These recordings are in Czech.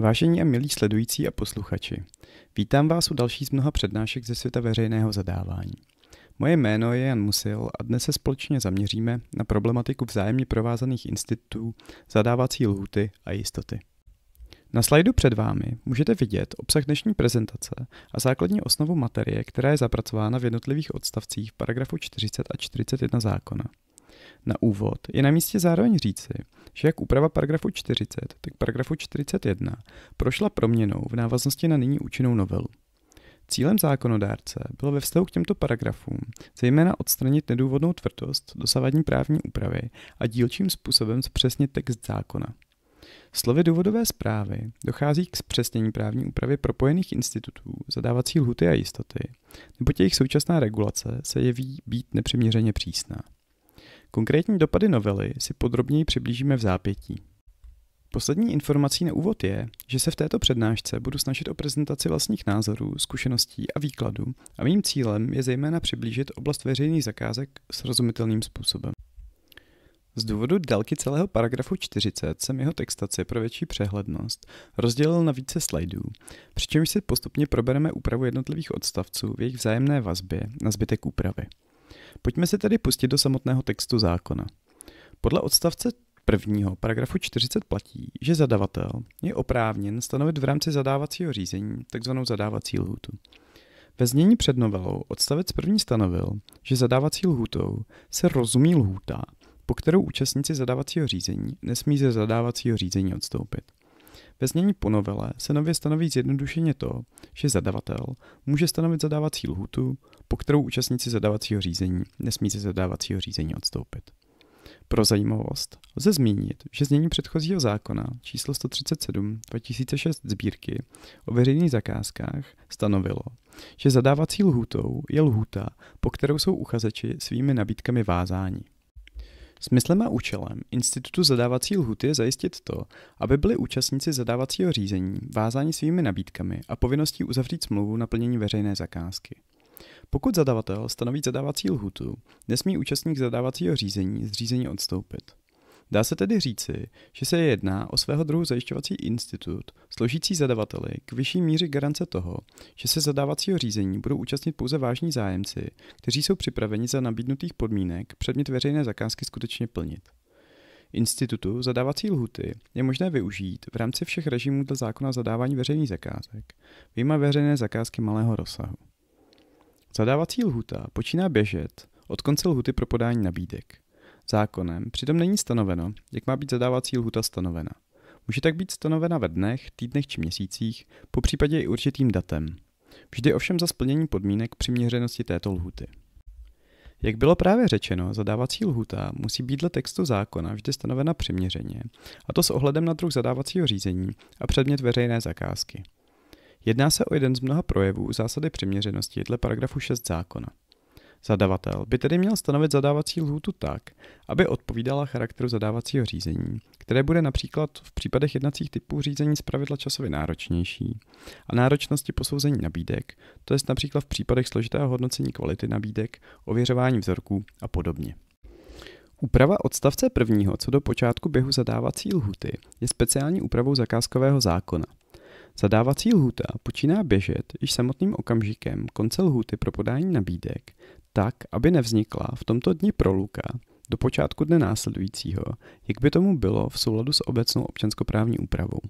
Vážení a milí sledující a posluchači, vítám vás u další z mnoha přednášek ze světa veřejného zadávání. Moje jméno je Jan Musil a dnes se společně zaměříme na problematiku vzájemně provázaných institutů, zadávací lhuty a jistoty. Na slajdu před vámi můžete vidět obsah dnešní prezentace a základní osnovu materie, která je zapracována v jednotlivých odstavcích paragrafu 40 a 41 zákona. Na úvod je na místě zároveň říci, že jak úprava paragrafu 40, tak paragrafu 41 prošla proměnou v návaznosti na nyní účinnou novelu. Cílem zákonodárce bylo ve vztahu k těmto paragrafům zejména odstranit nedůvodnou tvrdost dosavadní právní úpravy a dílčím způsobem zpřesnit text zákona. Slovy důvodové zprávy dochází k zpřesnění právní úpravy propojených institutů, zadávací lhuty a jistoty, nebo jejich současná regulace se jeví být nepřiměřeně přísná. Konkrétní dopady novely si podrobněji přiblížíme v zápětí. Poslední informací na úvod je, že se v této přednášce budu snažit o prezentaci vlastních názorů, zkušeností a výkladu a mým cílem je zejména přiblížit oblast veřejných zakázek srozumitelným způsobem. Z důvodu délky celého paragrafu 40 jsem jeho textaci pro větší přehlednost rozdělil na více slajdů, přičemž si postupně probereme úpravu jednotlivých odstavců v jejich vzájemné vazbě na zbytek úpravy. Pojďme si tedy pustit do samotného textu zákona. Podle odstavce prvního paragrafu 40 platí, že zadavatel je oprávněn stanovit v rámci zadávacího řízení tzv. zadávací lhůtu. Ve znění před novelou odstavec první stanovil, že zadávací lhůtou se rozumí lhůta, po kterou účastníci zadávacího řízení nesmí ze zadávacího řízení odstoupit. Ve znění po novele se nově stanoví zjednodušeně to, že zadavatel může stanovit zadávací lhutu, po kterou účastníci zadávacího řízení nesmí ze zadávacího řízení odstoupit. Pro zajímavost lze zmínit, že znění předchozího zákona číslo 137 2006 sbírky o veřejných zakázkách stanovilo, že zadávací lhutou je lhuta, po kterou jsou uchazeči svými nabídkami vázáni. Smyslem a účelem institutu zadávací lhuty je zajistit to, aby byli účastníci zadávacího řízení vázáni svými nabídkami a povinností uzavřít smlouvu na plnění veřejné zakázky. Pokud zadavatel stanoví zadávací lhutu, nesmí účastník zadávacího řízení z řízení odstoupit. Dá se tedy říci, že se jedná o svého druhu zajišťovací institut, složící zadavateli k vyšší míře garance toho, že se zadávacího řízení budou účastnit pouze vážní zájemci, kteří jsou připraveni za nabídnutých podmínek předmět veřejné zakázky skutečně plnit. Institutu zadávací lhuty je možné využít v rámci všech režimů dle zákona zadávání veřejných zakázek, výjima veřejné zakázky malého rozsahu. Zadávací lhuta počíná běžet od konce lhuty pro podání nabídek zákonem, přitom není stanoveno, jak má být zadávací lhuta stanovena. Může tak být stanovena ve dnech, týdnech či měsících, po případě i určitým datem. Vždy ovšem za splnění podmínek přiměřenosti této lhuty. Jak bylo právě řečeno, zadávací lhuta musí být dle textu zákona vždy stanovena přiměřeně, a to s ohledem na druh zadávacího řízení a předmět veřejné zakázky. Jedná se o jeden z mnoha projevů zásady přiměřenosti dle paragrafu 6 zákona. Zadavatel by tedy měl stanovit zadávací lhůtu tak, aby odpovídala charakteru zadávacího řízení, které bude například v případech jednacích typů řízení zpravidla časově náročnější a náročnosti posouzení nabídek, to jest například v případech složitého hodnocení kvality nabídek, ověřování vzorků a podobně. Úprava odstavce prvního co do počátku běhu zadávací lhuty je speciální úpravou zakázkového zákona. Zadávací lhuta počíná běžet již samotným okamžikem konce lhuty pro podání nabídek, tak, aby nevznikla v tomto dni proluka do počátku dne následujícího, jak by tomu bylo v souladu s obecnou občanskoprávní úpravou.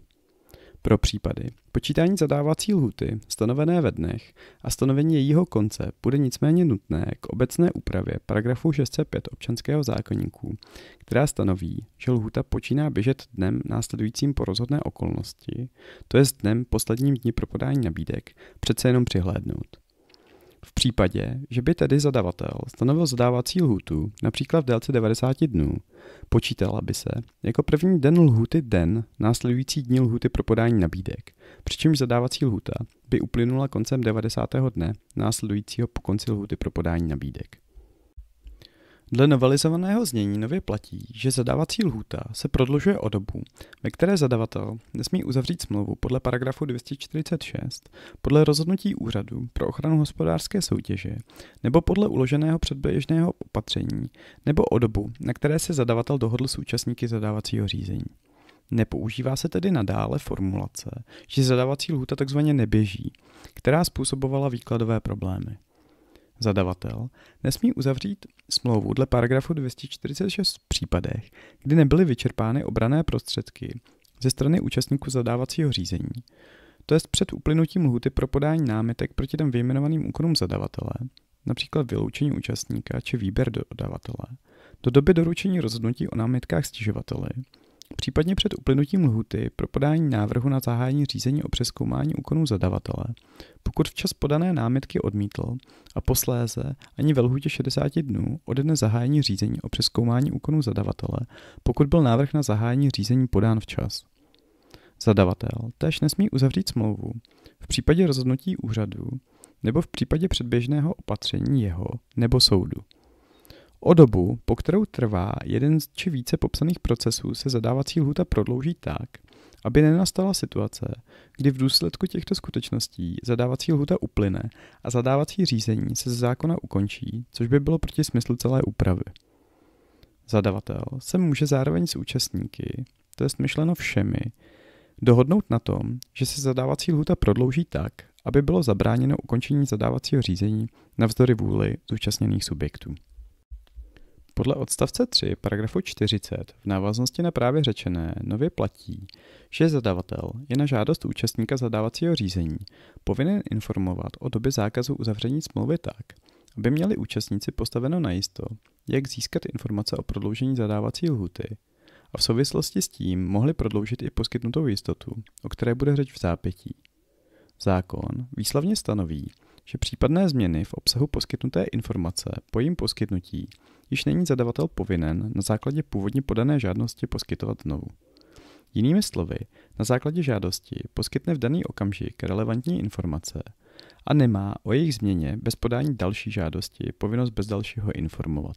Pro případy počítání zadávací lhuty stanovené ve dnech a stanovení jejího konce bude nicméně nutné k obecné úpravě paragrafu 605 občanského zákoníku, která stanoví, že lhuta počíná běžet dnem následujícím po rozhodné okolnosti, to je dnem posledním dní pro podání nabídek, přece jenom přihlédnout. V případě, že by tedy zadavatel stanovil zadávací lhůtu, například v délce 90 dnů, počítala by se jako první den lhůty den následující dní lhůty pro podání nabídek, přičemž zadávací lhůta by uplynula koncem 90. dne následujícího po konci lhůty pro podání nabídek. Dle novelizovaného znění nově platí, že zadávací lhůta se prodlužuje o dobu, ve které zadavatel nesmí uzavřít smlouvu podle paragrafu 246, podle rozhodnutí úřadu pro ochranu hospodářské soutěže nebo podle uloženého předběžného opatření nebo o dobu, na které se zadavatel dohodl s účastníky zadávacího řízení. Nepoužívá se tedy nadále formulace, že zadávací lhůta takzvaně neběží, která způsobovala výkladové problémy zadavatel nesmí uzavřít smlouvu dle paragrafu 246 v případech, kdy nebyly vyčerpány obrané prostředky ze strany účastníků zadávacího řízení, to jest před uplynutím lhuty pro podání námitek proti těm vyjmenovaným úkonům zadavatele, například vyloučení účastníka či výběr dodavatele, do doby doručení rozhodnutí o námitkách stěžovateli, Případně před uplynutím lhuty pro podání návrhu na zahájení řízení o přeskoumání úkonů zadavatele, pokud včas podané námitky odmítl a posléze ani ve lhutě 60 dnů ode dne zahájení řízení o přeskoumání úkonů zadavatele, pokud byl návrh na zahájení řízení podán včas. Zadavatel též nesmí uzavřít smlouvu. V případě rozhodnutí úřadu nebo v případě předběžného opatření jeho nebo soudu. O dobu, po kterou trvá jeden či více popsaných procesů, se zadávací lhůta prodlouží tak, aby nenastala situace, kdy v důsledku těchto skutečností zadávací lhuta uplyne a zadávací řízení se z zákona ukončí, což by bylo proti smyslu celé úpravy. Zadavatel se může zároveň s účastníky, to je myšleno všemi, dohodnout na tom, že se zadávací lhuta prodlouží tak, aby bylo zabráněno ukončení zadávacího řízení navzdory vůli zúčastněných subjektů. Podle odstavce 3 paragrafu 40 v návaznosti na právě řečené nově platí, že zadavatel je na žádost účastníka zadávacího řízení povinen informovat o době zákazu uzavření smlouvy tak, aby měli účastníci postaveno najisto, jak získat informace o prodloužení zadávací lhuty a v souvislosti s tím mohli prodloužit i poskytnutou jistotu, o které bude řeč v zápětí. Zákon výslavně stanoví, že případné změny v obsahu poskytnuté informace po jejím poskytnutí již není zadavatel povinen na základě původně podané žádosti poskytovat znovu. Jinými slovy, na základě žádosti poskytne v daný okamžik relevantní informace a nemá o jejich změně bez podání další žádosti povinnost bez dalšího informovat.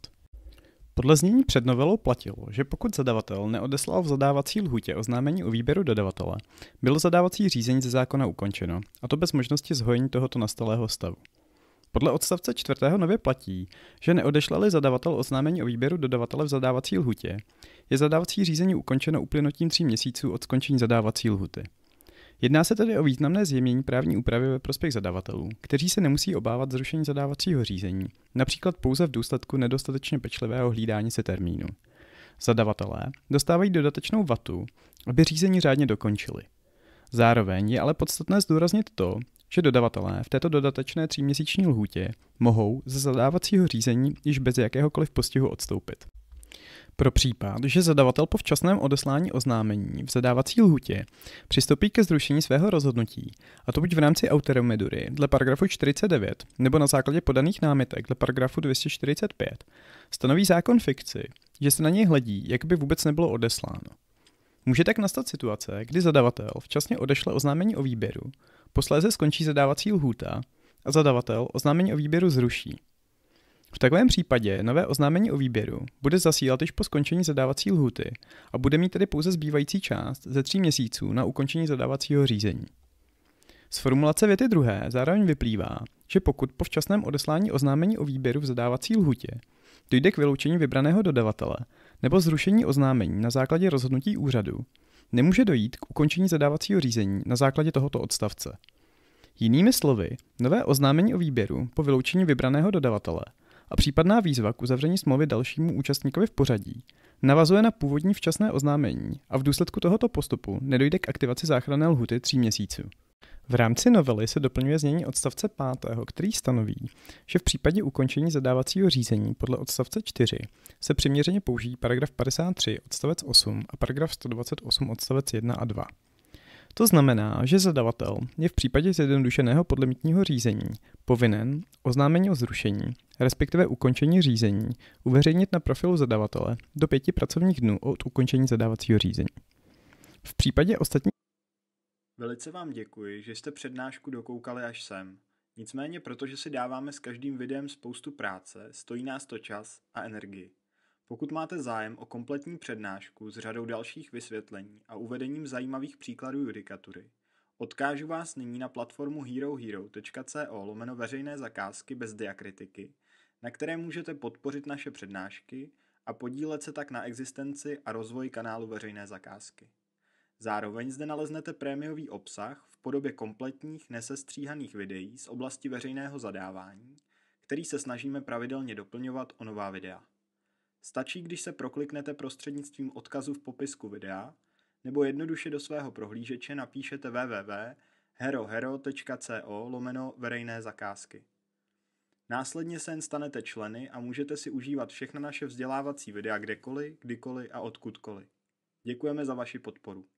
Podle znění před novelou platilo, že pokud zadavatel neodeslal v zadávací lhutě oznámení o výběru dodavatele, bylo zadávací řízení ze zákona ukončeno, a to bez možnosti zhojení tohoto nastalého stavu. Podle odstavce 4. nově platí, že neodešleli zadavatel oznámení o výběru dodavatele v zadávací lhutě, je zadávací řízení ukončeno uplynutím tří měsíců od skončení zadávací lhuty. Jedná se tedy o významné zjemnění právní úpravy ve prospěch zadavatelů, kteří se nemusí obávat zrušení zadávacího řízení, například pouze v důsledku nedostatečně pečlivého hlídání se termínu. Zadavatelé dostávají dodatečnou vatu, aby řízení řádně dokončili. Zároveň je ale podstatné zdůraznit to, že dodavatelé v této dodatečné tříměsíční lhůtě mohou ze zadávacího řízení již bez jakéhokoliv postihu odstoupit. Pro případ, že zadavatel po včasném odeslání oznámení v zadávací lhutě přistoupí ke zrušení svého rozhodnutí, a to buď v rámci autoremedury dle paragrafu 49 nebo na základě podaných námitek dle paragrafu 245, stanoví zákon fikci, že se na něj hledí, jak by vůbec nebylo odesláno. Může tak nastat situace, kdy zadavatel včasně odešle oznámení o výběru, posléze skončí zadávací lhůta a zadavatel oznámení o výběru zruší. V takovém případě nové oznámení o výběru bude zasílat již po skončení zadávací lhuty a bude mít tedy pouze zbývající část ze tří měsíců na ukončení zadávacího řízení. Z formulace věty druhé zároveň vyplývá, že pokud po včasném odeslání oznámení o výběru v zadávací lhutě dojde k vyloučení vybraného dodavatele nebo zrušení oznámení na základě rozhodnutí úřadu, nemůže dojít k ukončení zadávacího řízení na základě tohoto odstavce. Jinými slovy, nové oznámení o výběru po vyloučení vybraného dodavatele – a případná výzva k uzavření smlouvy dalšímu účastníkovi v pořadí navazuje na původní včasné oznámení a v důsledku tohoto postupu nedojde k aktivaci záchranné lhuty tří měsíců. V rámci novely se doplňuje znění odstavce 5., který stanoví, že v případě ukončení zadávacího řízení podle odstavce 4 se přiměřeně použijí paragraf 53 odstavec 8 a paragraf 128 odstavec 1 a 2. To znamená, že zadavatel je v případě zjednodušeného podlimitního řízení povinen oznámení o zrušení, respektive ukončení řízení, uveřejnit na profilu zadavatele do pěti pracovních dnů od ukončení zadávacího řízení. V případě ostatních Velice vám děkuji, že jste přednášku dokoukali až sem. Nicméně, protože si dáváme s každým videem spoustu práce, stojí nás to čas a energii. Pokud máte zájem o kompletní přednášku s řadou dalších vysvětlení a uvedením zajímavých příkladů judikatury, odkážu vás nyní na platformu herohero.co lomeno veřejné zakázky bez diakritiky, na které můžete podpořit naše přednášky a podílet se tak na existenci a rozvoji kanálu veřejné zakázky. Zároveň zde naleznete prémiový obsah v podobě kompletních nesestříhaných videí z oblasti veřejného zadávání, který se snažíme pravidelně doplňovat o nová videa. Stačí, když se prokliknete prostřednictvím odkazu v popisku videa, nebo jednoduše do svého prohlížeče napíšete www.herohero.co lomeno veřejné zakázky. Následně se jen stanete členy a můžete si užívat všechna naše vzdělávací videa kdekoliv, kdykoliv a odkudkoliv. Děkujeme za vaši podporu.